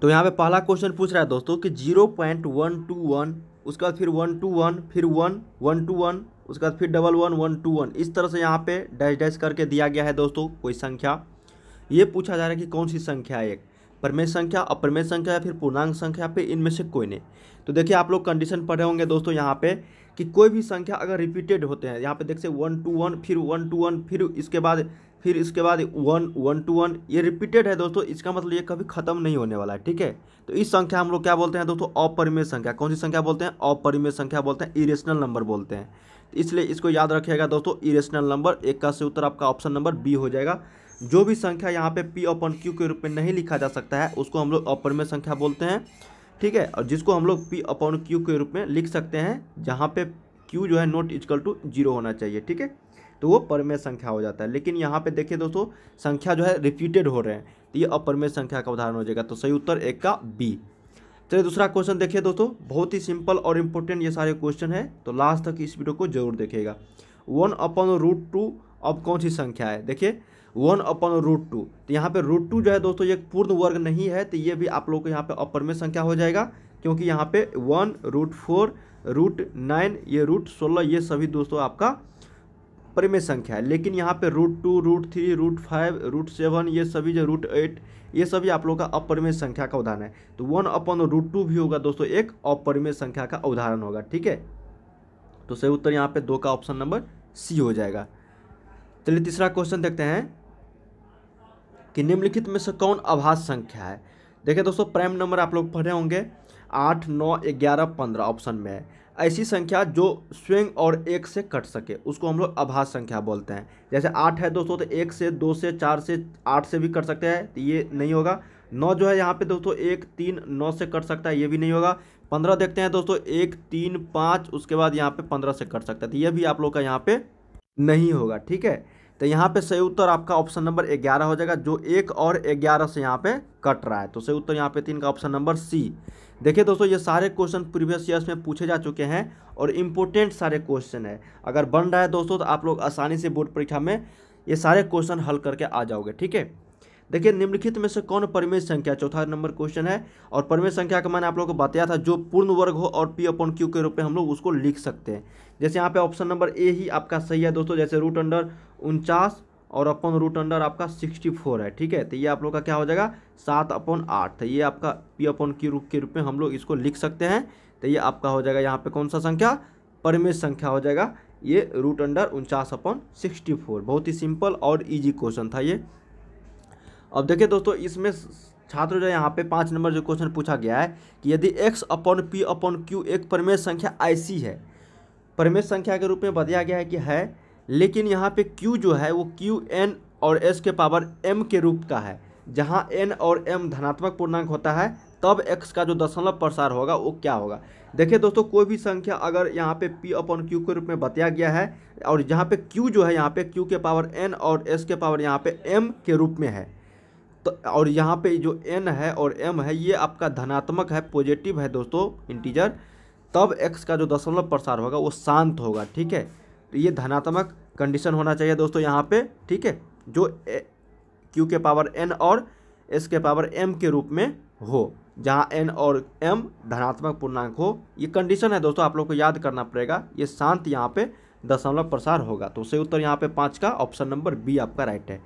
तो यहाँ पे पहला क्वेश्चन पूछ रहा है दोस्तों कि zero point one two one उसके बाद फिर वन टू वन फिर वन वन टू वन उसके बाद फिर double one one two one इस तरह से यहाँ पे डैश डैश करके दिया गया है दोस्तों कोई संख्या ये पूछा जा रहा है कि कौन सी संख्या है एक परमेय संख्या अप्रमेय संख्या या फिर पूर्णांग संख्या पे इनमें से कोई नहीं तो देखिए आप लोग कंडीशन पढ़े होंगे दोस्तों यहाँ पे कि कोई भी संख्या अगर रिपीटेड होते हैं यहाँ पे देख सकते वन टू वन फिर वन टू वन फिर इसके बाद फिर इसके बाद वन वन टू वन ये रिपीटेड है दोस्तों इसका मतलब ये कभी खत्म नहीं होने वाला है ठीक है तो इस संख्या हम लोग क्या बोलते हैं दोस्तों अपरिमेय संख्या कौन सी संख्या बोलते हैं अपरिमेय संख्या बोलते हैं इरेशनल नंबर बोलते हैं तो इसलिए इसको याद रखिएगा दोस्तों इरेशनल नंबर एक का से उत्तर आपका ऑप्शन नंबर बी हो जाएगा जो भी संख्या यहाँ पे पी अपन क्यू के रूप में नहीं लिखा जा सकता है उसको हम लोग अपरिमेय संख्या बोलते हैं ठीक है और जिसको हम लोग पी अपॉन क्यू के रूप में लिख सकते हैं जहाँ पे क्यू जो है नोट इजकल टू जीरो होना चाहिए ठीक है तो वो परमेय संख्या हो जाता है लेकिन यहाँ पे देखिए दोस्तों संख्या जो है रिपीटेड हो रहे हैं तो ये अपरमेय संख्या का उदाहरण हो जाएगा तो सही उत्तर एक का बी चलिए दूसरा क्वेश्चन देखिए दोस्तों बहुत ही सिंपल और इम्पोर्टेंट ये सारे क्वेश्चन है तो लास्ट तक इस वीडियो को जरूर देखेगा वन अपन रूट टू अब कौन सी संख्या है देखिए वन अपन रूट टू तो यहाँ पे रूट टू जो है दोस्तों ये पूर्ण वर्ग नहीं है तो ये भी आप लोग को यहाँ पे अपरमेय संख्या हो जाएगा क्योंकि यहाँ पे one root four root nine ये रूट सोलह ये सभी दोस्तों आपका परिमेय संख्या है लेकिन यहाँ पे root two root three root five root seven ये सभी जो रूट एट ये सभी आप लोग का अपरिमेय संख्या का उदाहरण है तो वन अपन रूट टू भी होगा दोस्तों एक अपरिमेय संख्या का उदाहरण होगा ठीक है तो सही उत्तर यहाँ पे दो का ऑप्शन नंबर सी हो जाएगा चलिए तीसरा क्वेश्चन देखते हैं कि निम्नलिखित में से कौन आभास संख्या है देखिए दोस्तों प्राइम नंबर आप लोग पढ़े होंगे आठ नौ ग्यारह पंद्रह ऑप्शन में है ऐसी संख्या जो स्वयं और एक से कट सके उसको हम लोग आभास संख्या बोलते हैं जैसे आठ है दोस्तों तो एक से दो से चार से आठ से भी कट सकते हैं तो ये नहीं होगा नौ जो है यहाँ पे दोस्तों एक तीन नौ से कट सकता है ये भी नहीं होगा पंद्रह देखते हैं दोस्तों एक तीन पाँच उसके बाद यहाँ पे पंद्रह से कट सकता है तो ये भी आप लोग का यहाँ पे नहीं होगा ठीक है तो यहाँ पे सही उत्तर आपका ऑप्शन नंबर ग्यारह हो जाएगा जो एक और ग्यारह से यहाँ पे कट रहा है तो सही उत्तर यहाँ पे तीन का ऑप्शन नंबर सी देखिए दोस्तों ये सारे क्वेश्चन प्रीवियस ईयर्स में पूछे जा चुके हैं और इम्पोर्टेंट सारे क्वेश्चन है अगर बन रहा है दोस्तों तो आप लोग आसानी से बोर्ड परीक्षा में ये सारे क्वेश्चन हल करके आ जाओगे ठीक है देखिए निम्नलिखित में से कौन परिमेय संख्या चौथा नंबर क्वेश्चन है और परिमेय संख्या का मैंने आप लोगों को बताया था जो पूर्ण वर्ग हो और पी अपॉन क्यू के रूप में हम लोग उसको लिख सकते हैं जैसे यहाँ पे ऑप्शन नंबर ए ही आपका सही है दोस्तों जैसे रूट अंडर उनचास और अपन रूट अंडर आपका सिक्सटी फोर है ठीक है तो ये आप लोग का क्या हो जाएगा सात अपन आठ तो ये आपका पी अपन की रूप के रूप में हम लोग इसको लिख सकते हैं तो ये आपका हो जाएगा यहाँ पे कौन सा संख्या परमेश संख्या हो जाएगा ये रूट अंडर उनचास अपन सिक्सटी फोर बहुत ही सिंपल और इजी क्वेश्चन था ये अब देखिए दोस्तों इसमें छात्र जो यहाँ पे पाँच नंबर जो क्वेश्चन पूछा गया है कि यदि X upon P upon Q एक परमेश संख्या ऐसी है परमेश संख्या के रूप में बताया गया है कि है लेकिन यहाँ पे Q जो है वो Q n और S के पावर m के रूप का है जहाँ n और m धनात्मक पूर्णांक होता है तब x का जो दशमलव प्रसार होगा वो क्या होगा देखिए दोस्तों कोई भी संख्या अगर यहाँ पे p अपॉन q के रूप में बताया गया है और जहाँ पे q जो है यहाँ पे q के पावर n और s के पावर यहाँ पे m के रूप में है तो और यहाँ पे जो n है और m है ये आपका धनात्मक है पॉजिटिव है दोस्तों इंटीजर तब x का जो दशमलव प्रसार होगा वो शांत होगा ठीक है तो ये धनात्मक कंडीशन होना चाहिए दोस्तों यहाँ पे ठीक है जो क्यू के पावर एन और एस के पावर एम के रूप में हो जहाँ एन और एम धनात्मक पूर्णांक हो ये कंडीशन है दोस्तों आप लोग को याद करना पड़ेगा ये शांत यहाँ पे दशमलव प्रसार होगा तो सही उत्तर यहाँ पे पाँच का ऑप्शन नंबर बी आपका राइट है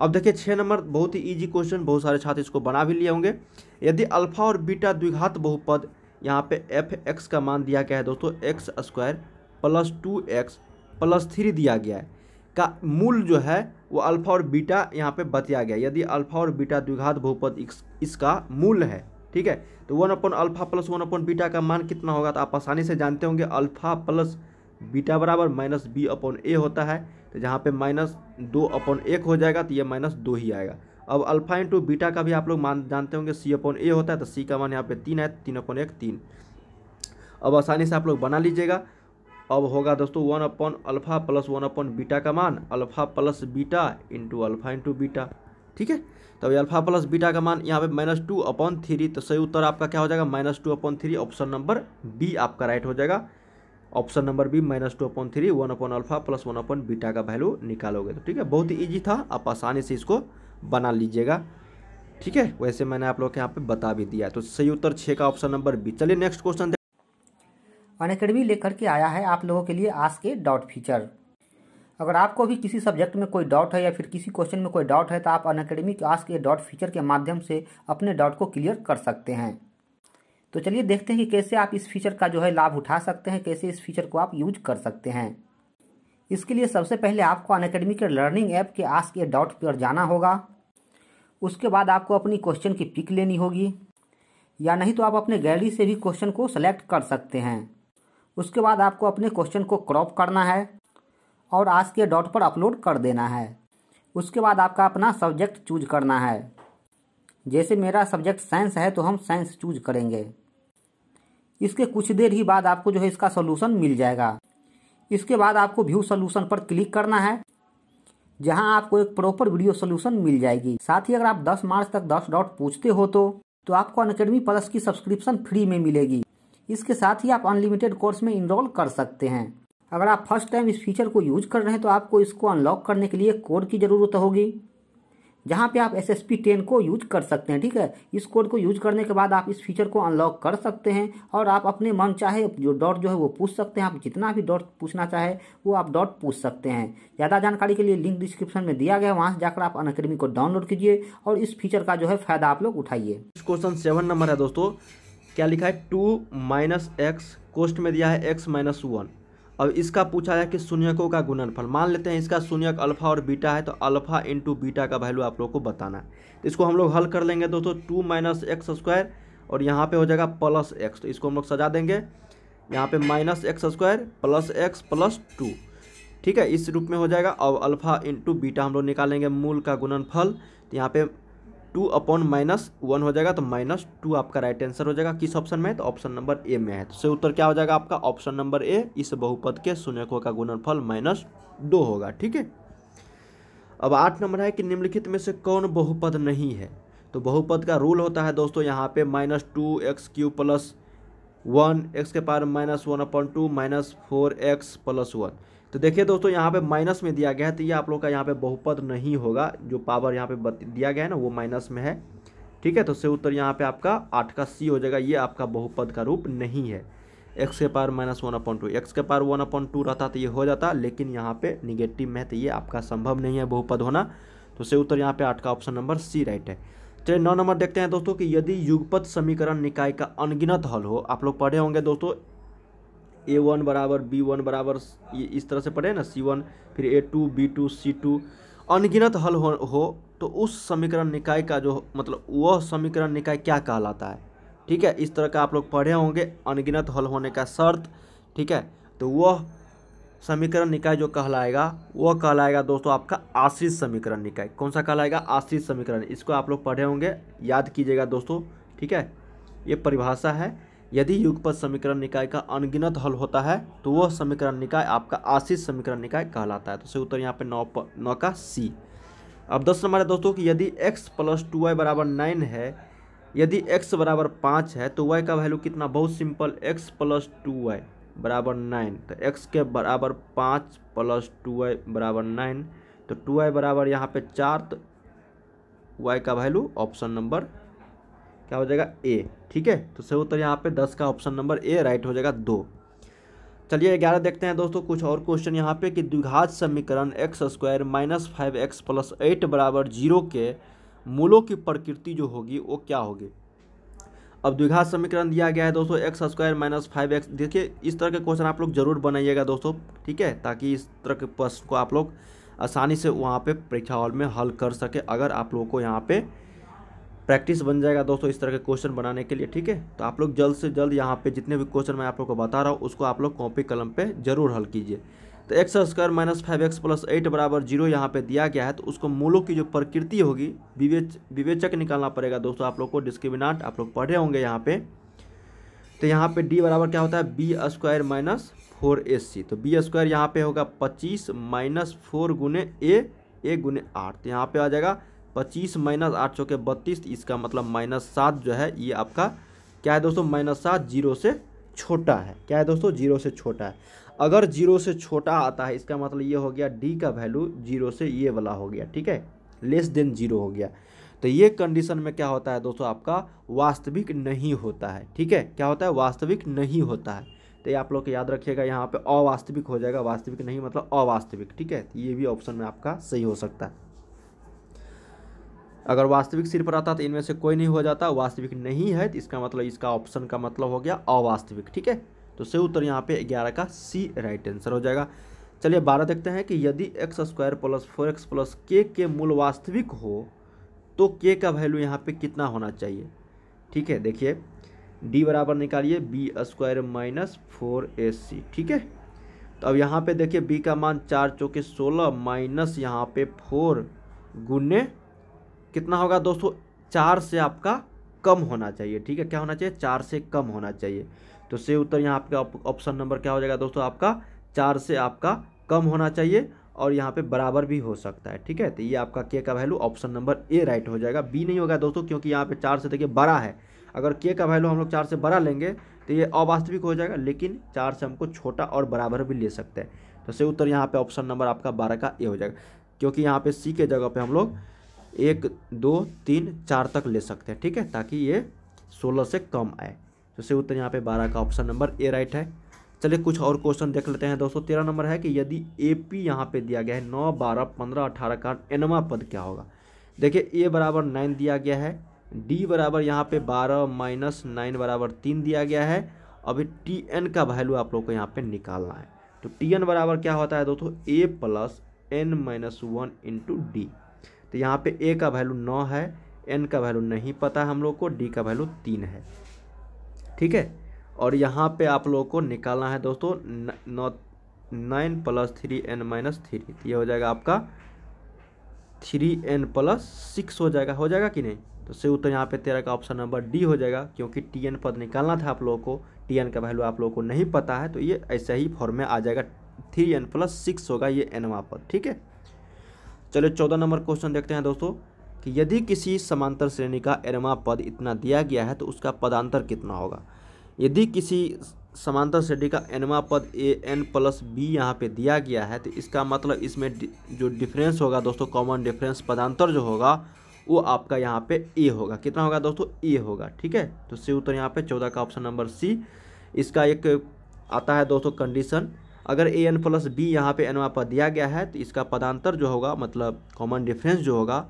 अब देखिए छः नंबर बहुत ही ईजी क्वेश्चन बहुत सारे छात्र इसको बना भी लिए होंगे यदि अल्फा और बीटा द्विघात बहुपद यहाँ पे एफ एक्स का मान दिया गया है दोस्तों X square plus two X plus three दिया गया है का मूल जो है वो अल्फा और बीटा यहाँ पे बतिया गया यदि अल्फा और बीटा द्विघात बहुपद इस, इसका मूल है ठीक है तो one upon alpha plus one upon beta का मान कितना होगा तो आप आसानी से जानते होंगे अल्फा प्लस बीटा बराबर माइनस बी अपॉन ए होता है तो जहाँ पे माइनस दो अपॉन एक हो जाएगा तो ये माइनस दो ही आएगा अब अल्फा इंटू बीटा का भी आप लोग मान जानते होंगे सी अपॉन ए होता है तो सी का मान यहाँ पे तीन है तीन अपॉन एक तीन अब आसानी से आप लोग बना लीजिएगा अब होगा दोस्तों one upon alpha plus one upon beta का मान alpha plus beta into alpha into beta ठीक है तब अल्फा प्लस बीटा का मान यहाँ पे माइनस टू अपॉन थ्री तो सही उत्तर आपका क्या हो जाएगा minus two upon three option number B आपका राइट हो जाएगा option number B minus two upon three one upon alpha plus one upon beta का वैल्यू निकालोगे तो ठीक है बहुत ही ईजी था आप आसानी से इसको बना लीजिएगा ठीक है वैसे मैंने आप लोग के यहाँ पे बता भी दिया तो सही उत्तर छः का ऑप्शन नंबर बी चलिए नेक्स्ट क्वेश्चन अकेडमी लेकर के आया है आप लोगों के लिए आज के डॉट फीचर अगर आपको भी किसी सब्जेक्ट में कोई डाउट है या फिर किसी क्वेश्चन में कोई डाउट है तो आप अनकेडमी के आज के डॉट फीचर के माध्यम से अपने डाउट को क्लियर कर सकते हैं तो चलिए देखते हैं कि कैसे आप इस फीचर का जो है लाभ उठा सकते हैं कैसे इस फीचर को आप यूज कर सकते हैं इसके लिए सबसे पहले आपको अकेडमी के लर्निंग ऐप के आज के डाउट पर जाना होगा उसके बाद आपको अपनी क्वेश्चन की पिक लेनी होगी या नहीं तो आप अपने गैलरी से भी क्वेश्चन को सेलेक्ट कर सकते हैं उसके बाद आपको अपने क्वेश्चन को क्रॉप करना है और आज के डॉट पर अपलोड कर देना है उसके बाद आपका अपना सब्जेक्ट चूज करना है जैसे मेरा सब्जेक्ट साइंस है तो हम साइंस चूज करेंगे इसके कुछ देर ही बाद आपको जो है इसका सोल्यूशन मिल जाएगा इसके बाद आपको व्यू सोल्यूशन पर क्लिक करना है जहां आपको एक प्रॉपर वीडियो सोल्यूशन मिल जाएगी साथ ही अगर आप 10 मार्च तक 10 डॉट पूछते हो तो तो आपको अनकेडमी प्लस की सब्सक्रिप्शन फ्री में मिलेगी इसके साथ ही आप अनलिमिटेड कोर्स में इनरोल कर सकते हैं अगर आप फर्स्ट टाइम इस फीचर को यूज कर रहे हैं तो आपको इसको अनलॉक करने के लिए कोड की ज़रूरत होगी जहाँ पे आप एस एस पी टेन को यूज कर सकते हैं ठीक है इस कोड को यूज करने के बाद आप इस फीचर को अनलॉक कर सकते हैं और आप अपने मन चाहे जो डॉट जो है वो पूछ सकते हैं आप जितना भी डॉट पूछना चाहे वो आप डॉट पूछ सकते हैं ज़्यादा जानकारी के लिए लिंक डिस्क्रिप्शन में दिया गया वहाँ से जाकर आप अन को डाउनलोड कीजिए और इस फीचर का जो है फायदा आप लोग उठाइए क्वेश्चन सेवन नंबर है दोस्तों क्या लिखा है टू माइनस एक्स कोष्ट में दिया है एक्स माइनस वन अब इसका पूछा है कि शून्यकों का गुणनफल मान लेते हैं इसका शून्यक अल्फा और बीटा है तो अल्फा इंटू बीटा का वैल्यू आप लोग को बताना है तो इसको हम लोग हल कर लेंगे दोस्तों टू माइनस एक्स स्क्वायर और यहाँ पे हो जाएगा प्लस एक्स तो इसको हम लोग सजा देंगे यहाँ पे minus X square plus X plus two ठीक है इस रूप में हो जाएगा और अल्फा इंटू बीटा हम लोग निकालेंगे मूल का गुणनफल तो यहाँ पे टू अपॉन माइनस वन हो जाएगा तो माइनस टू आपका राइट आंसर हो जाएगा किस ऑप्शन में है तो ऑप्शन नंबर ए में है तो सही उत्तर क्या हो जाएगा आपका ऑप्शन नंबर ए इस बहुपद के शून्यको का गुणनफल माइनस दो होगा ठीक है अब आठ नंबर है कि निम्नलिखित में से कौन बहुपद नहीं है तो बहुपद का रूल होता है दोस्तों यहाँ पे minus two X Q plus one X के पार minus one upon two minus four X plus one तो देखिए दोस्तों यहाँ पे माइनस में दिया गया है तो ये आप लोग का यहाँ पे बहुपद नहीं होगा जो पावर यहाँ पे दिया गया है ना वो माइनस में है ठीक है तो से उत्तर यहाँ पे आपका आठ का सी हो जाएगा ये आपका बहुपद का रूप नहीं है एक्स के पार minus one upon two X के पार वन अपॉइंट टू रहता तो ये हो जाता लेकिन यहाँ पे निगेटिव में है तो ये आपका संभव नहीं है बहुपद होना तो से उत्तर यहाँ पे आठ का ऑप्शन नंबर सी राइट है चलिए नौ नंबर देखते हैं दोस्तों कि यदि युगपथ समीकरण निकाय का अनगिनत हल हो आप लोग पढ़े होंगे दोस्तों ए वन बराबर बी वन बराबर इस तरह से पढ़े ना सी वन फिर A two B two C two अनगिनत हल हो, हो तो उस समीकरण निकाय का जो मतलब वह समीकरण निकाय क्या कहलाता है ठीक है इस तरह का आप लोग पढ़े होंगे अनगिनत हल होने का शर्त ठीक है तो वह समीकरण निकाय जो कहलाएगा वह कहलाएगा दोस्तों आपका आश्रित समीकरण निकाय कौन सा कहलाएगा आश्रित समीकरण इसको आप लोग पढ़े होंगे याद कीजिएगा दोस्तों ठीक है ये परिभाषा है यदि युगपद समीकरण निकाय का अनगिनत हल होता है तो वह समीकरण निकाय आपका आशीष समीकरण निकाय कहलाता है तो सही उत्तर यहाँ पे नौ नौ का सी अब दस नंबर है दोस्तों कि यदि x प्लस टू वाई बराबर नाइन है यदि x बराबर पाँच है तो y का वैल्यू कितना बहुत simple x plus two Y बराबर नाइन तो x के बराबर पाँच प्लस टू वाई बराबर नाइन तो टू वाई बराबर यहाँ पे चार तो y का वैल्यू ऑप्शन नंबर क्या हो जाएगा ए ठीक है तो सही उत्तर यहाँ पे दस का ऑप्शन नंबर ए राइट हो जाएगा दो चलिए ग्यारह देखते हैं दोस्तों कुछ और क्वेश्चन यहाँ पे कि द्विघात समीकरण X square minus five X plus eight बराबर जीरो के मूलों की प्रकृति जो होगी वो क्या होगी अब द्विघात समीकरण दिया गया है दोस्तों X square minus five X देखिए इस तरह के क्वेश्चन आप लोग जरूर बनाइएगा दोस्तों ठीक है ताकि इस तरह के प्रश्न को आप लोग आसानी से वहाँ पे परीक्षा हॉल में हल कर सके अगर आप लोगों को यहाँ पे प्रैक्टिस बन जाएगा दोस्तों इस तरह के क्वेश्चन बनाने के लिए ठीक है तो आप लोग जल्द से जल्द यहाँ पे जितने भी क्वेश्चन मैं आप लोग को बता रहा हूँ उसको आप लोग कॉपी कलम पे जरूर हल कीजिए तो X square minus five X plus eight बराबर जीरो यहाँ पे दिया गया है तो उसको मूलों की जो प्रकृति होगी विवेच विवेचक निकालना पड़ेगा दोस्तों आप लोग को डिस्क्रिमिनाट आप लोग पढ़े होंगे यहाँ पे तो यहाँ पे डी बराबर क्या होता है B square minus four A C तो बी स्क्वायर यहाँ पे होगा पच्चीस माइनस फोर गुने ए ए गुने आठ तो यहाँ पे आ जाएगा पच्चीस माइनस आठ सौ के बत्तीस इसका मतलब माइनस सात जो है ये आपका क्या है दोस्तों माइनस सात जीरो से छोटा है क्या है दोस्तों जीरो से छोटा है अगर जीरो से छोटा आता है इसका मतलब ये हो गया डी का वैल्यू जीरो से ये वाला हो गया ठीक है लेस देन जीरो हो गया तो ये कंडीशन में क्या होता है दोस्तों आपका वास्तविक नहीं होता है ठीक है क्या होता है वास्तविक नहीं होता है तो ये आप लोग याद रखिएगा यहाँ पे अवास्तविक हो जाएगा वास्तविक नहीं मतलब अवास्तविक ठीक है ये भी ऑप्शन में आपका सही हो सकता है अगर वास्तविक सिर पर आता तो इनमें से कोई नहीं हो जाता वास्तविक नहीं है तो इसका मतलब इसका ऑप्शन का मतलब हो गया अवास्तविक ठीक है तो सही उत्तर यहाँ पे ग्यारह का सी राइट आंसर हो जाएगा चलिए बारह देखते हैं कि यदि X square plus four X plus K के मूल वास्तविक हो तो के का वैल्यू यहाँ पे कितना होना चाहिए ठीक है देखिए डी बराबर निकालिए B square minus four A C ठीक है तो अब यहाँ पे देखिए बी का मान चार चौके सोलह माइनस यहाँ पे फोर गुने कितना होगा दोस्तों चार से आपका कम होना चाहिए ठीक है क्या होना चाहिए चार से कम होना चाहिए तो से उत्तर यहाँ आपका ऑप्शन नंबर क्या हो जाएगा दोस्तों आपका चार से आपका कम होना चाहिए और यहाँ पे बराबर भी हो सकता है ठीक है तो ये आपका के का value option number A right हो जाएगा बी नहीं होगा दोस्तों क्योंकि यहाँ पे चार से देखिए बड़ा है अगर के का वैल्यू हम लोग चार से बड़ा लेंगे तो ये अवास्तविक हो जाएगा लेकिन चार से हमको छोटा और बराबर भी ले सकते हैं तो से उत्तर यहाँ पर ऑप्शन नंबर आपका बारह का ए हो जाएगा क्योंकि यहाँ पे सी के जगह पर हम लोग एक दो तीन चार तक ले सकते हैं ठीक है ताकि ये सोलह से कम आए जैसे तो उत्तर यहाँ पे बारह का ऑप्शन नंबर ए राइट है चलिए कुछ और क्वेश्चन देख लेते हैं दोस्तों तेरह नंबर है कि यदि ए पी यहाँ पर दिया गया है नौ बारह पंद्रह अठारह का एनवा पद क्या होगा देखिए ए बराबर नाइन दिया गया है डी बराबर यहाँ पे बारह माइनस नाइन बराबर तीन दिया गया है अभी टी एन का वैल्यू आप लोग को यहाँ पे निकालना है तो टी एन बराबर क्या होता है दोस्तों A plus N minus one into D तो यहाँ पे ए का वैल्यू नौ है एन का वैल्यू नहीं पता हम लोग को डी का वैल्यू तीन है ठीक है और यहाँ पे आप लोगों को निकालना है दोस्तों नौ nine plus three N minus three ये हो जाएगा आपका थ्री एन प्लस सिक्स हो जाएगा हो जाएगा कि नहीं तो सही उत्तर यहाँ पे तेरह का ऑप्शन नंबर डी हो जाएगा क्योंकि टी एन पद निकालना था आप लोगों को टी एन का वैल्यू आप लोगों को नहीं पता है तो ये ऐसे ही फॉर्म में आ जाएगा थ्री एन प्लस सिक्स होगा ये एनवा पद ठीक है चलिए चौदह नंबर क्वेश्चन देखते हैं दोस्तों कि यदि किसी समांतर श्रेणी का एरमा पद इतना दिया गया है तो उसका पदांतर कितना होगा यदि किसी समांतर श्रेणी का एनमा पद ए एन प्लस बी यहाँ पे दिया गया है तो इसका मतलब इसमें जो डिफरेंस होगा दोस्तों कॉमन डिफरेंस पदांतर जो होगा वो आपका यहाँ पे ए होगा कितना होगा दोस्तों ए होगा ठीक है तो सी उत्तर यहाँ पे चौदह का ऑप्शन नंबर सी इसका एक आता है दोस्तों कंडीशन अगर ए एन प्लस बी यहाँ पर एनवा पद दिया गया है तो इसका पदांतर जो होगा मतलब कॉमन डिफरेंस जो होगा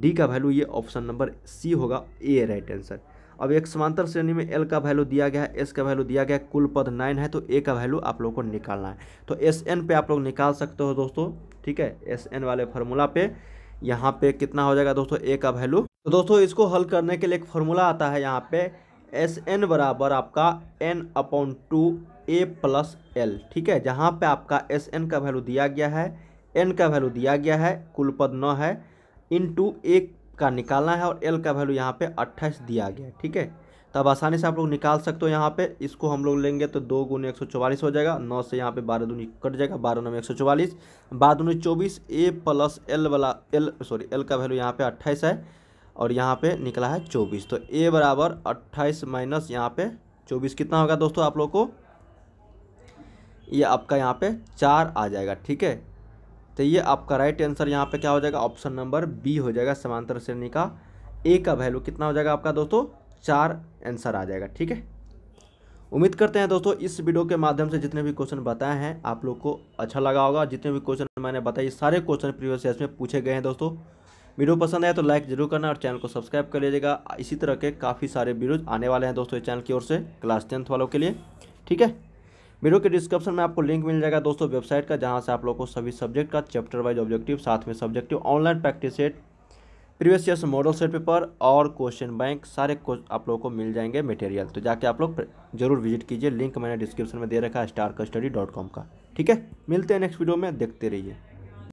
डी का वैल्यू ये ऑप्शन नंबर सी होगा ए राइट आंसर अब एक समांतर श्रेणी में एल का वैल्यू दिया गया है एस का वैल्यू दिया गया है कुल पद नाइन है तो ए का वैल्यू आप लोगों को निकालना है तो एस एन पे आप लोग निकाल सकते हो दोस्तों ठीक है एस एन वाले फार्मूला पे यहाँ पे कितना हो जाएगा दोस्तों ए का वैल्यू तो दोस्तों इसको हल करने के लिए एक फार्मूला आता है यहाँ पे एस एन बराबर आपका N upon two A plus L ठीक है जहाँ पे आपका एस एन का वैल्यू दिया गया है एन का वैल्यू दिया गया है कुल पद नौ है इन टू ए का निकालना है और एल का वैल्यू यहाँ पे अट्ठाईस दिया गया है ठीक है तब आसानी से आप लोग निकाल सकते हो यहाँ पे इसको हम लोग लेंगे तो दो गुने एक सौ चौवालीस हो जाएगा नौ से यहाँ पे बारह दूनी कट जाएगा बारह नौ में एक सौ चौवालीस बारह दूनी चौबीस ए प्लस एल वाला एल सॉरी एल का वैल्यू यहाँ पे अट्ठाईस है और यहाँ पे निकला है चौबीस तो ए बराबर अट्ठाईस माइनस यहाँ पे चौबीस कितना होगा दोस्तों आप लोग को ये आपका यहाँ पे चार आ जाएगा ठीक है तो ये आपका राइट आंसर यहाँ पे क्या हो जाएगा ऑप्शन नंबर बी हो जाएगा समांतर श्रेणी का ए का वैल्यू कितना हो जाएगा आपका दोस्तों चार आंसर आ जाएगा ठीक है उम्मीद करते हैं दोस्तों इस वीडियो के माध्यम से जितने भी क्वेश्चन बताए हैं आप लोग को अच्छा लगा होगा जितने भी क्वेश्चन मैंने बताए सारे क्वेश्चन प्रीवियस ईयर में पूछे गए हैं दोस्तों वीडियो पसंद आए तो लाइक जरूर करना और चैनल को सब्सक्राइब कर लीजिएगा इसी तरह के काफ़ी सारे वीडियोज आने वाले हैं दोस्तों इस चैनल की ओर से क्लास टेंथ वालों के लिए ठीक है वीडियो के डिस्क्रिप्शन में आपको लिंक मिल जाएगा दोस्तों वेबसाइट का जहाँ से आप लोग को सभी सब्जेक्ट का चैप्टर वाइज ऑब्जेक्टिव साथ में subjective online practice set previous year model set paper और क्वेश्चन बैंक सारे आप लोगों को मिल जाएंगे मटेरियल तो जाके आप लोग जरूर विजिट कीजिए लिंक मैंने डिस्क्रिप्शन में दे रखा है स्टार का स्टडी डॉट कॉम का ठीक है मिलते हैं नेक्स्ट वीडियो में देखते रहिए